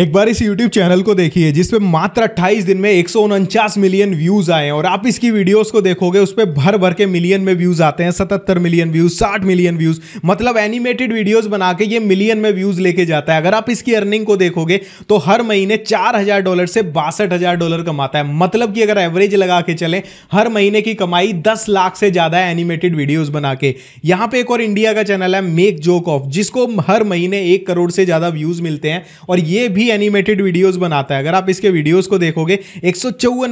एक बार इस YouTube channel को देखिए जिसपे मात्र 28 दिन में एक मिलियन व्यूज आए हैं और आप इसकी वीडियोस को देखोगे उस पर भर भर के मिलियन में व्यूज आते हैं 77 मिलियन व्यूज 60 मिलियन व्यूज मतलब एनिमेटेड वीडियोस बना के ये मिलियन में व्यूज लेके जाता है अगर आप इसकी अर्निंग को देखोगे तो हर महीने चार डॉलर से बासठ डॉलर कमाता है मतलब कि अगर एवरेज लगा के चले हर महीने की कमाई दस लाख से ज्यादा है एनिमेटेड वीडियोज बना के यहाँ पे एक और इंडिया का चैनल है मेक जोक ऑफ जिसको हर महीने एक करोड़ से ज्यादा व्यूज मिलते हैं और ये भी एनिमेटेड वीडियोस बनाता है अगर आप इसके वीडियोस को देखोगे एक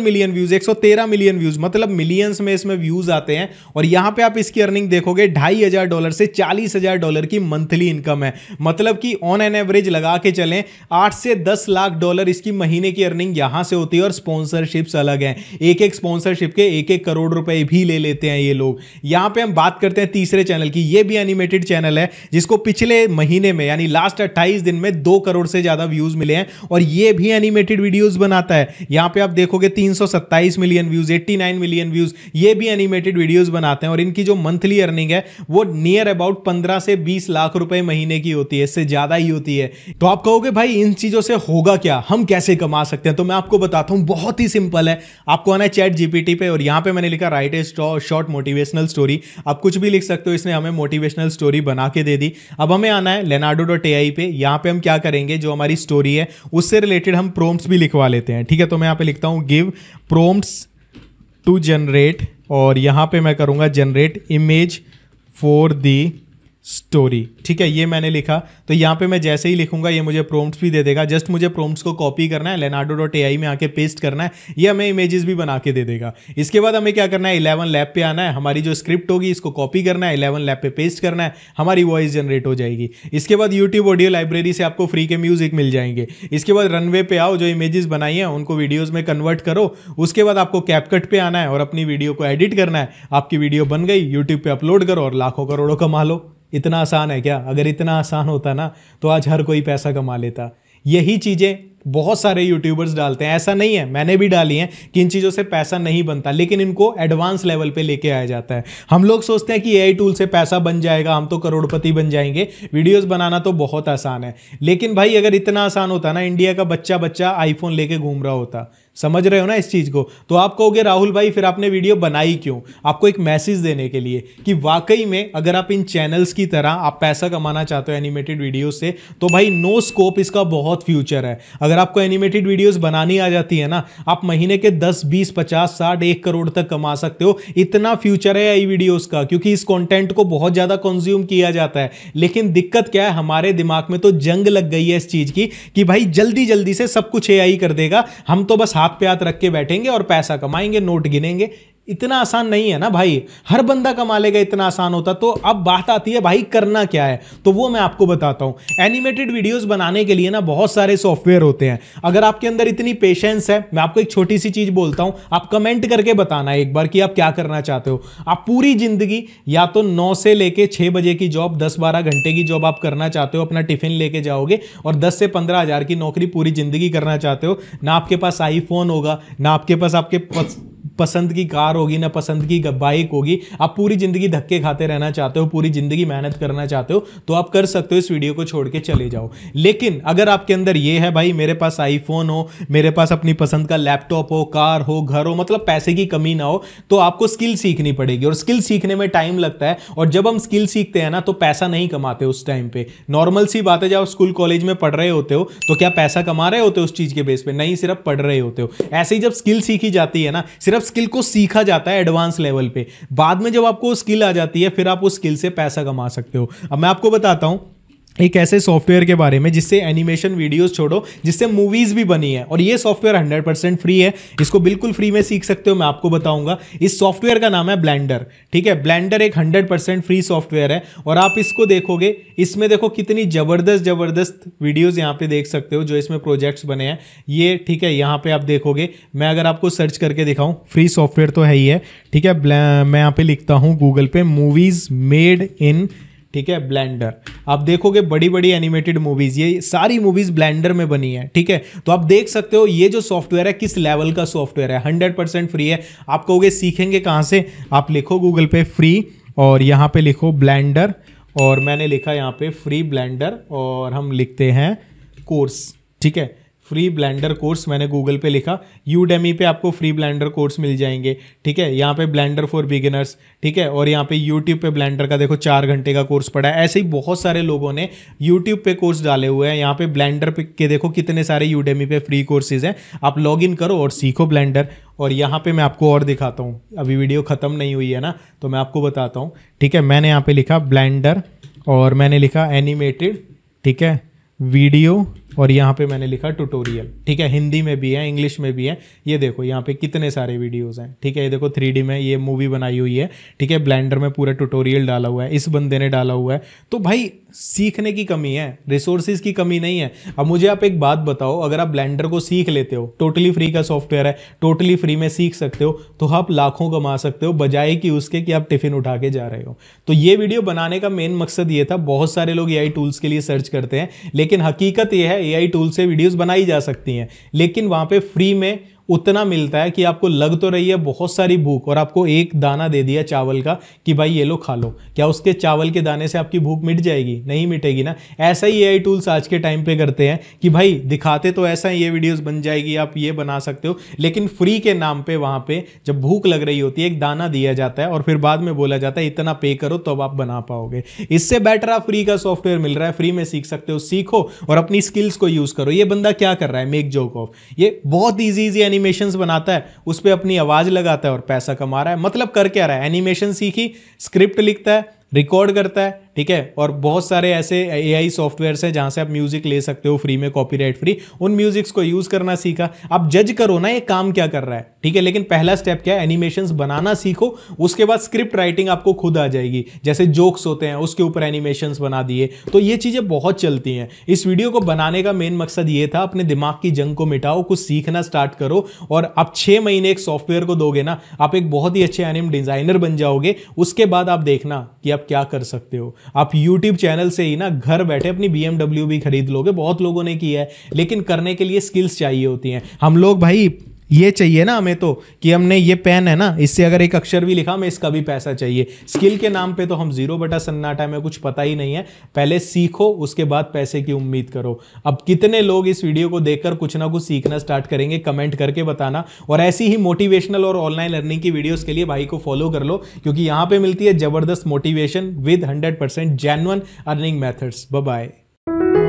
मिलियन व्यूज एक मिलियन व्यूज मतलब मिलियंस में इसमें व्यूज आते हैं और यहां पे आप इसकी अर्निंग देखोगे ढाई हजार डॉलर से चालीस हजार डॉलर की मंथली इनकम है मतलब कि ऑन एन एवरेज लगा के चलें आठ से दस लाख डॉलर इसकी महीने की अर्निंग यहां से होती है और स्पॉन्सरशिप्स अलग हैं एक एक स्पॉन्सरशिप के एक एक करोड़ रुपए भी ले लेते हैं ये लोग यहां पे हम बात करते हैं तीसरे चैनल की ये भी एनिमेटेड चैनल है जिसको पिछले महीने में यानी लास्ट अट्ठाईस दिन में दो करोड़ से ज्यादा व्यूज मिले हैं और ये भी एनिमेटेड वीडियोस बनाता है यहां पे आप देखोगे 327 मिलियन व्यूज 89 मिलियन व्यूज ये भी एनिमेटेड वीडियोस बनाते हैं और इनकी जो मंथली अर्निंग है वो नियर अबाउट पंद्रह से बीस लाख रुपए महीने की होती है इससे ज्यादा ही होती है तो आप कहोगे भाई इन चीजों से होगा क्या हम कैसे कमा सकते हैं तो मैं आपको बताता हूं बहुत ही सिंपल है आपको आना है चैट जीपीटी पे और यहां पर मैंने लिखा राइट एस्ट शॉर्ट मोटिवेशनल स्टोरी आप कुछ भी लिख सकते हो इसने हमें मोटिवेशनल स्टोरी बना के दे दी अब हमें आना है लेनाडो डॉट ए पे यहाँ पे हम क्या करेंगे जो हमारी स्टोरी रही है उससे रिलेटेड हम प्रोम्स भी लिखवा लेते हैं ठीक है तो मैं यहाँ पे लिखता हूँ गिव प्रोम्स टू जनरेट और यहाँ पे मैं करूँगा generate image for the story ठीक है ये मैंने लिखा तो यहाँ पे मैं जैसे ही लिखूंगा ये मुझे प्रोम्स भी दे देगा जस्ट मुझे प्रोम्स को कॉपी करना है लेनाडो डॉट ए में आके पेस्ट करना है ये हमें इमेजेस भी बना के दे देगा इसके बाद हमें क्या करना है इलेवन लैब पे आना है हमारी जो स्क्रिप्ट होगी इसको कॉपी करना है इलेवन लैब पे पेस्ट करना है हमारी वॉइस जनरेट हो जाएगी इसके बाद यूट्यूब ऑडियो लाइब्रेरी से आपको फ्री के म्यूजिक मिल जाएंगे इसके बाद रनवे पे आओ जो इमेजेस बनाई है उनको वीडियोज में कन्वर्ट करो उसके बाद आपको कैपकट पे आना है और अपनी वीडियो को एडिट करना है आपकी वीडियो बन गई यूट्यूब पे अपलोड करो और लाखों करोड़ों कमा लो इतना आसान है क्या अगर इतना आसान होता ना तो आज हर कोई पैसा कमा लेता यही चीज़ें बहुत सारे यूट्यूबर्स डालते हैं ऐसा नहीं है मैंने भी डाली हैं कि इन चीज़ों से पैसा नहीं बनता लेकिन इनको एडवांस लेवल पे लेके आया जाता है हम लोग सोचते हैं कि ए टूल से पैसा बन जाएगा हम तो करोड़पति बन जाएंगे वीडियोस बनाना तो बहुत आसान है लेकिन भाई अगर इतना आसान होता ना इंडिया का बच्चा बच्चा आईफोन लेके घूम रहा होता समझ रहे हो ना इस चीज़ को तो आप कहोगे राहुल भाई फिर आपने वीडियो बनाई क्यों आपको एक मैसेज देने के लिए कि वाकई में अगर आप इन चैनल्स की तरह आप पैसा कमाना चाहते हो एनिमेटेड वीडियो से तो भाई नो स्कोप इसका बहुत फ्यूचर है अगर आपको एनिमेटेड वीडियोस बनानी आ जाती है ना आप महीने के दस बीस पचास साठ एक करोड़ तक कमा सकते हो इतना फ्यूचर है आई वीडियोज़ का क्योंकि इस कॉन्टेंट को बहुत ज़्यादा कंज्यूम किया जाता है लेकिन दिक्कत क्या है हमारे दिमाग में तो जंग लग गई है इस चीज़ की कि भाई जल्दी जल्दी से सब कुछ ए कर देगा हम तो बस हाथ आप पे हाथ रख के बैठेंगे और पैसा कमाएंगे नोट गिनेंगे इतना आसान नहीं है ना भाई हर बंदा कमा लेगा इतना आसान होता तो अब बात आती है भाई करना क्या है तो वो मैं आपको बताता हूँ एनिमेटेड वीडियोस बनाने के लिए ना बहुत सारे सॉफ्टवेयर होते हैं अगर आपके अंदर इतनी पेशेंस है मैं आपको एक छोटी सी चीज़ बोलता हूँ आप कमेंट करके बताना एक बार कि आप क्या करना चाहते हो आप पूरी ज़िंदगी या तो नौ से लेके छः बजे की जॉब दस बारह घंटे की जॉब आप करना चाहते हो अपना टिफिन लेके जाओगे और दस से पंद्रह हज़ार की नौकरी पूरी ज़िंदगी करना चाहते हो ना आपके पास आईफोन होगा ना आपके पास आपके पास पसंद की कार होगी ना पसंद की बाइक होगी आप पूरी ज़िंदगी धक्के खाते रहना चाहते हो पूरी ज़िंदगी मेहनत करना चाहते हो तो आप कर सकते हो इस वीडियो को छोड़ के चले जाओ लेकिन अगर आपके अंदर ये है भाई मेरे पास आईफोन हो मेरे पास अपनी पसंद का लैपटॉप हो कार हो घर हो मतलब पैसे की कमी ना हो तो आपको स्किल सीखनी पड़ेगी और स्किल सीखने में टाइम लगता है और जब हम स्किल सीखते हैं ना तो पैसा नहीं कमाते उस टाइम पे नॉर्मल सी बात है जब आप स्कूल कॉलेज में पढ़ रहे होते हो तो क्या पैसा कमा रहे होते हो उस चीज़ के बेस पे नहीं सिर्फ पढ़ रहे होते हो ऐसे ही जब स्किल सीखी जाती है ना सिर्फ स्किल को सीखा जाता है एडवांस लेवल पे बाद में जब आपको स्किल आ जाती है फिर आप उस स्किल से पैसा कमा सकते हो अब मैं आपको बताता हूं एक ऐसे सॉफ्टवेयर के बारे में जिससे एनिमेशन वीडियोस छोड़ो जिससे मूवीज़ भी बनी है और ये सॉफ्टवेयर 100% फ्री है इसको बिल्कुल फ्री में सीख सकते हो मैं आपको बताऊंगा इस सॉफ्टवेयर का नाम है ब्लेंडर ठीक है ब्लेंडर एक 100% फ्री सॉफ्टवेयर है और आप इसको देखोगे इसमें देखो कितनी ज़बरदस्त ज़बरदस्त वीडियोज़ यहाँ पे देख सकते हो जो इसमें प्रोजेक्ट्स बने हैं ये ठीक है यहाँ पर आप देखोगे मैं अगर आपको सर्च करके दिखाऊँ फ्री सॉफ्टवेयर तो है ही है ठीक है मैं यहाँ पे लिखता हूँ गूगल पे मूवीज़ मेड इन ठीक है ब्लेंडर आप देखोगे बड़ी बड़ी एनिमेटेड मूवीज़ ये सारी मूवीज़ ब्लेंडर में बनी है ठीक है तो आप देख सकते हो ये जो सॉफ्टवेयर है किस लेवल का सॉफ्टवेयर है हंड्रेड परसेंट फ्री है आप कहोगे सीखेंगे कहां से आप लिखो गूगल पे फ्री और यहां पे लिखो ब्लेंडर और मैंने लिखा यहां पे फ्री ब्लेंडर और हम लिखते हैं कोर्स ठीक है फ्री ब्लेंडर कोर्स मैंने गूगल पे लिखा यूडेमी पे आपको फ्री ब्लेंडर कोर्स मिल जाएंगे ठीक है यहाँ पे ब्लेंडर फॉर बिगिनर्स ठीक है और यहाँ पे यूट्यूब पे ब्लेंडर का देखो चार घंटे का कोर्स पड़ा है ऐसे ही बहुत सारे लोगों ने यूट्यूब पे कोर्स डाले हुए हैं यहाँ पे ब्लेंडर पे के देखो कितने सारे यूडेमी पे फ्री कोर्सेज हैं आप लॉग इन करो और सीखो ब्लेंडर और यहाँ पे मैं आपको और दिखाता हूँ अभी वीडियो ख़त्म नहीं हुई है ना तो मैं आपको बताता हूँ ठीक है मैंने यहाँ पे लिखा ब्लेंडर और मैंने लिखा एनिमेटेड ठीक है वीडियो और यहाँ पे मैंने लिखा ट्यूटोरियल ठीक है हिंदी में भी है इंग्लिश में भी है ये देखो यहाँ पे कितने सारे वीडियोज़ हैं ठीक है ये देखो थ्री में ये मूवी बनाई हुई है ठीक है ब्लैंडर में पूरा ट्यूटोरियल डाला हुआ है इस बंदे ने डाला हुआ है तो भाई सीखने की कमी है रिसोर्सेज की कमी नहीं है अब मुझे आप एक बात बताओ अगर आप ब्लैंडर को सीख लेते हो टोटली फ्री का सॉफ्टवेयर है टोटली फ्री में सीख सकते हो तो आप लाखों कमा सकते हो बजाय कि उसके कि आप टिफिन उठा के जा रहे हो तो ये वीडियो बनाने का मेन मकसद ये था बहुत सारे लोग ए टूल्स के लिए सर्च करते हैं लेकिन हकीकत यह है एआई टूल से वीडियोज़ बनाई जा सकती हैं लेकिन वहाँ पर फ्री में उतना मिलता है कि आपको लग तो रही है बहुत सारी भूख और आपको एक दाना दे दिया चावल का कि भाई ये लो खा लो क्या उसके चावल के दाने से आपकी भूख मिट जाएगी नहीं मिटेगी ना ऐसा ही ए टूल्स आज के टाइम पे करते हैं कि भाई दिखाते तो ऐसा ये वीडियोज बन जाएगी आप ये बना सकते हो लेकिन फ्री के नाम पे वहाँ पे जब भूख लग रही होती है एक दाना दिया जाता है और फिर बाद में बोला जाता है इतना पे करो तब तो आप बना पाओगे इससे बेटर आप फ्री का सॉफ्टवेयर मिल रहा है फ्री में सीख सकते हो सीखो और अपनी स्किल्स को यूज़ करो ये बंदा क्या कर रहा है मेक जोक ऑफ ये बहुत ईजी ईजी एनिमेशन बनाता है उस पर अपनी आवाज़ लगाता है और पैसा कमा रहा है मतलब कर क्या रहा है एनिमेशन सीखी स्क्रिप्ट लिखता है रिकॉर्ड करता है ठीक है और बहुत सारे ऐसे ए आई सॉफ्टवेयर्स हैं जहाँ से आप म्यूज़िक ले सकते हो फ्री में राइट फ्री उन म्यूज़िक्स को यूज़ करना सीखा आप जज करो ना ये काम क्या कर रहा है ठीक है लेकिन पहला स्टेप क्या है एनिमेशन बनाना सीखो उसके बाद स्क्रिप्ट राइटिंग आपको खुद आ जाएगी जैसे जोक्स होते हैं उसके ऊपर एनिमेशन बना दिए तो ये चीज़ें बहुत चलती हैं इस वीडियो को बनाने का मेन मकसद ये था अपने दिमाग की जंग को मिटाओ कुछ सीखना स्टार्ट करो और आप छः महीने एक सॉफ्टवेयर को दोगे ना आप एक बहुत ही अच्छे एनिम डिज़ाइनर बन जाओगे उसके बाद आप देखना कि आप क्या कर सकते हो आप यूट्यूब चैनल से ही ना घर बैठे अपनी बी भी खरीद लोगे बहुत लोगों ने की है लेकिन करने के लिए स्किल्स चाहिए होती हैं हम लोग भाई ये चाहिए ना हमें तो कि हमने ये पेन है ना इससे अगर एक अक्षर भी लिखा हमें इसका भी पैसा चाहिए स्किल के नाम पे तो हम जीरो बटा सन्नाटा में कुछ पता ही नहीं है पहले सीखो उसके बाद पैसे की उम्मीद करो अब कितने लोग इस वीडियो को देखकर कुछ ना कुछ सीखना स्टार्ट करेंगे कमेंट करके बताना और ऐसी ही मोटिवेशनल और ऑनलाइन लर्निंग की वीडियोज़ के लिए भाई को फॉलो कर लो क्योंकि यहाँ पर मिलती है ज़बरदस्त motivation with hundred percent earning methods bye